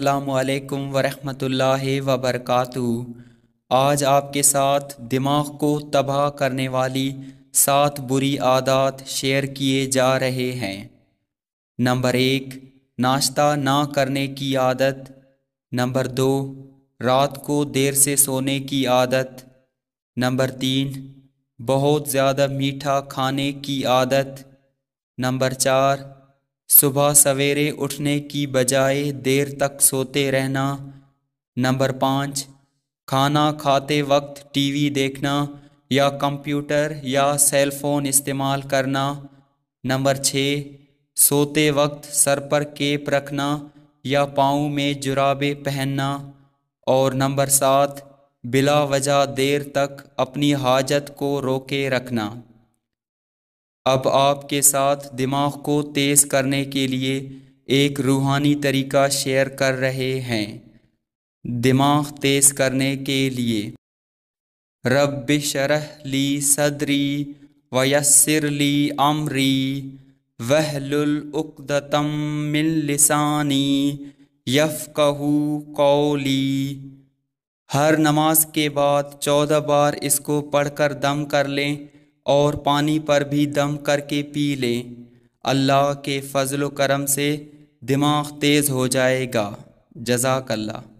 अल्लाम वरहमतुल्लाहि वबरकातु आज आपके साथ दिमाग को तबाह करने वाली सात बुरी आदत शेयर किए जा रहे हैं नंबर एक नाश्ता ना करने की आदत नंबर दो रात को देर से सोने की आदत नंबर तीन बहुत ज़्यादा मीठा खाने की आदत नंबर चार सुबह सवेरे उठने की बजाय देर तक सोते रहना नंबर पाँच खाना खाते वक्त टीवी देखना या कंप्यूटर या सेलफ़ोन इस्तेमाल करना नंबर छः सोते वक्त सर पर केप रखना या पाँव में जुराबे पहनना और नंबर सात बिला वजह देर तक अपनी हाजत को रोके रखना अब आपके साथ दिमाग को तेज़ करने के लिए एक रूहानी तरीका शेयर कर रहे हैं दिमाग तेज़ करने के लिए रब शरह ली सदरी वयसर ली अमरी वहलुलदतम मिल लिसानी यफ़कहू कौली हर नमाज के बाद चौदह बार इसको पढ़कर दम कर लें और पानी पर भी दम करके पी लें अल्लाह के फ़ज़ल करम से दिमाग तेज़ हो जाएगा जजाकल्ला